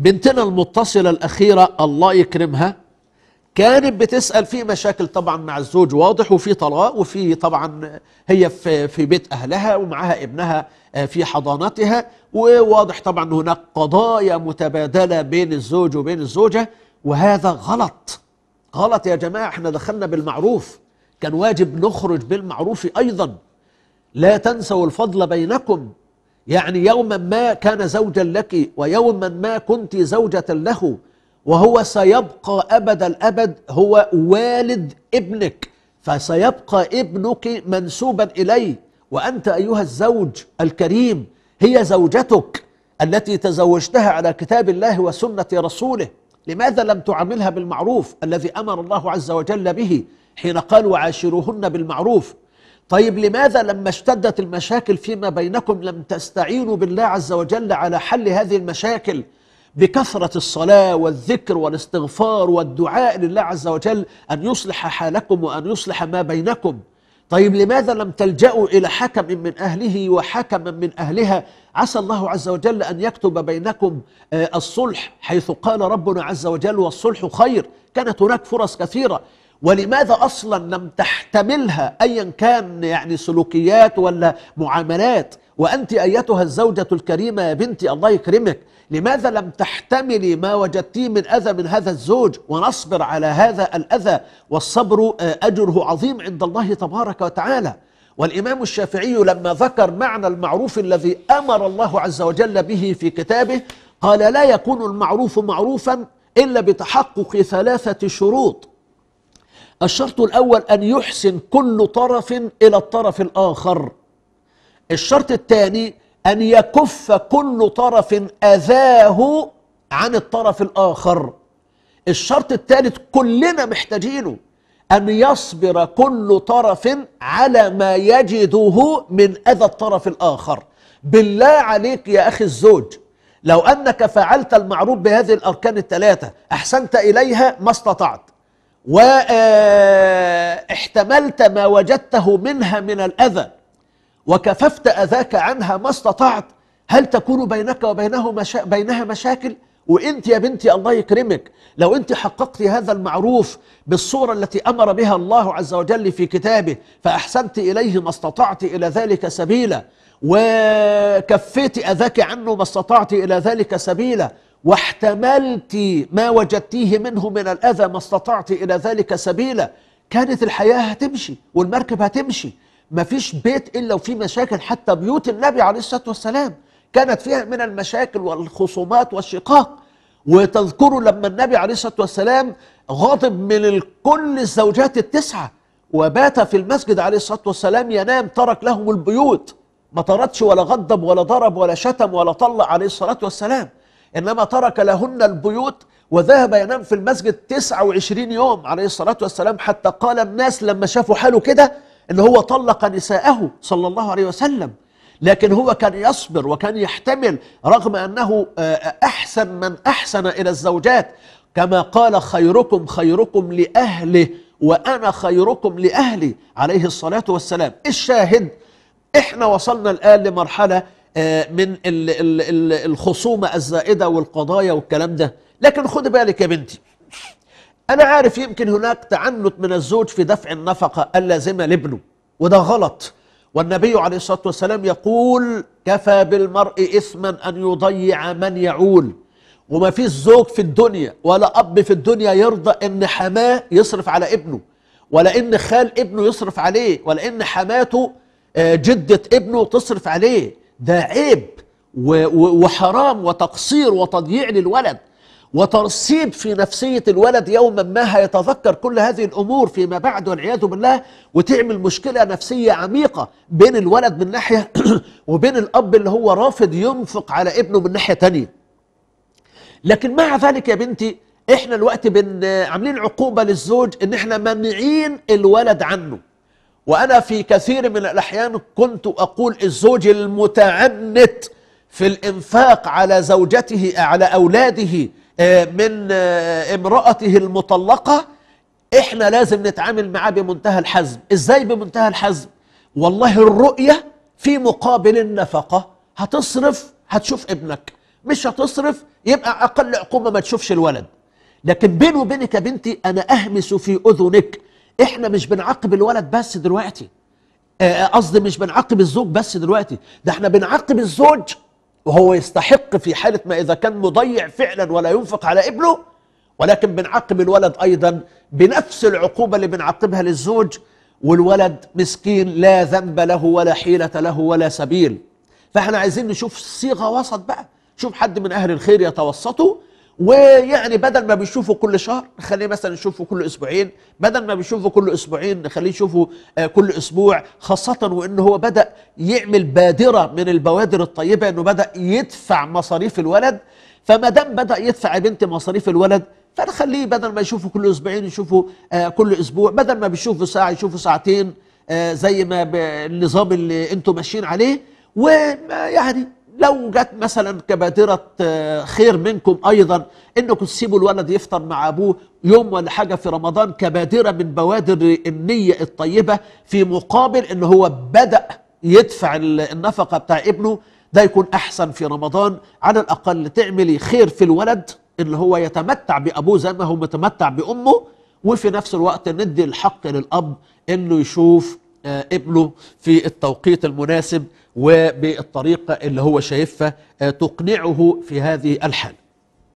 بنتنا المتصلة الأخيرة الله يكرمها كانت بتسأل في مشاكل طبعا مع الزوج واضح وفي طلاق وفي طبعا هي في, في بيت أهلها ومعها ابنها آه، في حضانتها وواضح طبعا هناك قضايا متبادلة بين الزوج وبين الزوجة وهذا غلط غلط يا جماعة احنا دخلنا بالمعروف كان واجب نخرج بالمعروف أيضا لا تنسوا الفضل بينكم يعني يوما ما كان زوجا لك ويوما ما كنت زوجة له وهو سيبقى أبد الأبد هو والد ابنك فسيبقى ابنك منسوبا إليه وأنت أيها الزوج الكريم هي زوجتك التي تزوجتها على كتاب الله وسنة رسوله لماذا لم تعاملها بالمعروف الذي أمر الله عز وجل به حين قال وعاشروهن بالمعروف طيب لماذا لما اشتدت المشاكل فيما بينكم لم تستعينوا بالله عز وجل على حل هذه المشاكل بكثرة الصلاة والذكر والاستغفار والدعاء لله عز وجل أن يصلح حالكم وأن يصلح ما بينكم طيب لماذا لم تلجأوا إلى حكم من أهله وحكما من أهلها عسى الله عز وجل أن يكتب بينكم آه، الصلح حيث قال ربنا عز وجل والصلح خير كانت هناك فرص كثيرة ولماذا اصلا لم تحتملها ايا كان يعني سلوكيات ولا معاملات وانت ايتها الزوجه الكريمه يا بنتي الله يكرمك لماذا لم تحتملي ما وجدتيه من اذى من هذا الزوج ونصبر على هذا الاذى والصبر آه، اجره عظيم عند الله تبارك وتعالى والامام الشافعي لما ذكر معنى المعروف الذي امر الله عز وجل به في كتابه قال لا يكون المعروف معروفا الا بتحقق ثلاثه شروط الشرط الأول أن يحسن كل طرف إلى الطرف الآخر الشرط الثاني أن يكف كل طرف أذاه عن الطرف الآخر الشرط الثالث كلنا محتاجينه أن يصبر كل طرف على ما يجده من أذى الطرف الآخر بالله عليك يا أخي الزوج لو أنك فعلت المعروف بهذه الأركان الثلاثة أحسنت إليها ما استطعت واحتملت ما وجدته منها من الأذى وكففت أذاك عنها ما استطعت هل تكون بينك وبينه مشا... بينها مشاكل؟ وانت يا بنتي الله يكرمك لو انت حققت هذا المعروف بالصورة التي أمر بها الله عز وجل في كتابه فأحسنت إليه ما استطعت إلى ذلك سبيلا وكفيت أذاك عنه ما استطعت إلى ذلك سبيلا واحتملت ما وجدتيه منه من الأذى ما استطعت إلى ذلك سبيلا كانت الحياة هتمشي والمركب هتمشي ما فيش بيت إلا وفي مشاكل حتى بيوت النبي عليه الصلاة والسلام كانت فيها من المشاكل والخصومات والشقاق وتذكروا لما النبي عليه الصلاة والسلام غاضب من كل الزوجات التسعة وبات في المسجد عليه الصلاة والسلام ينام ترك لهم البيوت ما طردش ولا غضب ولا ضرب ولا شتم ولا طلق عليه الصلاة والسلام إنما ترك لهن البيوت وذهب ينام في المسجد 29 يوم عليه الصلاة والسلام حتى قال الناس لما شافوا حاله كده إن هو طلق نساءه صلى الله عليه وسلم لكن هو كان يصبر وكان يحتمل رغم أنه آه، أحسن من أحسن إلى الزوجات كما قال خيركم خيركم لأهله وأنا خيركم لأهلي عليه الصلاة والسلام الشاهد إحنا وصلنا الآن لمرحلة آه، من الخصومه الزائده والقضايا والكلام ده لكن خد بالك يا بنتي انا عارف يمكن هناك تعنت من الزوج في دفع النفقه اللازمه لابنه وده غلط والنبي عليه الصلاه والسلام يقول كفى بالمرء اثما ان يضيع من يعول وما فيش زوج في الدنيا ولا اب في الدنيا يرضى ان حماه يصرف على ابنه ولا ان خال ابنه يصرف عليه ولا ان حماته آه، جده ابنه تصرف عليه ده عيب وحرام وتقصير وتضييع للولد وترسيب في نفسية الولد يوما ما هيتذكر كل هذه الأمور فيما بعد والعياذ بالله وتعمل مشكلة نفسية عميقة بين الولد من ناحية وبين الأب اللي هو رافض ينفق على ابنه من ناحية تانية لكن مع ذلك يا بنتي احنا الوقت بن عاملين عقوبة للزوج ان احنا مانعين الولد عنه وأنا في كثير من الأحيان كنت أقول الزوج المتعنت في الإنفاق على زوجته على أولاده آه، من آه، امرأته المطلقة إحنا لازم نتعامل معاه بمنتهى الحزم إزاي بمنتهى الحزم والله الرؤية في مقابل النفقة هتصرف هتشوف ابنك مش هتصرف يبقى أقل عقوبة ما تشوفش الولد لكن بيني وبينك يا بنتي أنا أهمس في أذنك احنا مش بنعاقب الولد بس دلوقتي آه، آه، قصدي مش بنعاقب الزوج بس دلوقتي ده احنا بنعاقب الزوج وهو يستحق في حالة ما إذا كان مضيع فعلا ولا ينفق على ابنه ولكن بنعاقب الولد أيضا بنفس العقوبة اللي بنعاقبها للزوج والولد مسكين لا ذنب له ولا حيلة له ولا سبيل فاحنا عايزين نشوف صيغة وسط بقى شوف حد من أهل الخير يتوسطوا ويعني بدل ما بيشوفه كل شهر نخليه مثلا يشوفه كل اسبوعين بدل ما بيشوفه كل اسبوعين نخليه يشوفه آه، كل اسبوع خاصه وان هو بدا يعمل بادره من البوادر الطيبه انه بدا يدفع مصاريف الولد فما دام بدا يدفع يا بنتي مصاريف الولد فنخليه بدل ما يشوفه كل اسبوعين يشوفه آه، كل اسبوع بدل ما بيشوفه ساعه يشوفه ساعتين آه، زي ما النظام اللي انتم ماشيين عليه ويعني لو جت مثلا كبادرة آه، خير منكم أيضا أنكم تسيبوا الولد يفطر مع أبوه يوم ولا حاجة في رمضان كبادرة من بوادر النية الطيبة في مقابل أنه هو بدأ يدفع النفقة بتاع ابنه ده يكون أحسن في رمضان على الأقل تعملي خير في الولد اللي هو يتمتع بأبوه زي ما هو متمتع بأمه وفي نفس الوقت ندي الحق للأب أنه يشوف ابنه في التوقيت المناسب وبالطريقة اللي هو شايفها آه، تقنعه في هذه الحالة